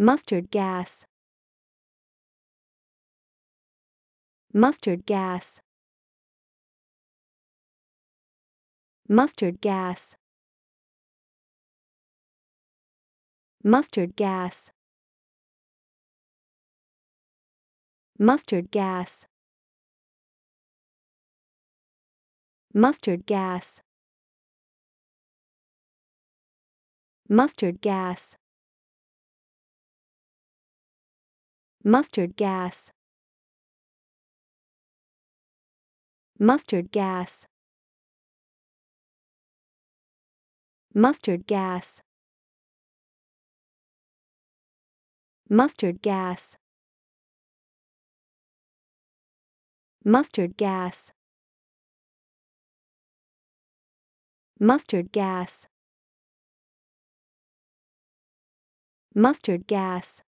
Mustard gas. Mustard gas. Mustard gas. Mustard gas. Mustard gas. Mustard gas. Mustard gas. Mustard gas. Mustard gas. Mustard gas. Mustard gas. Mustard gas. Mustard gas. Mustard gas.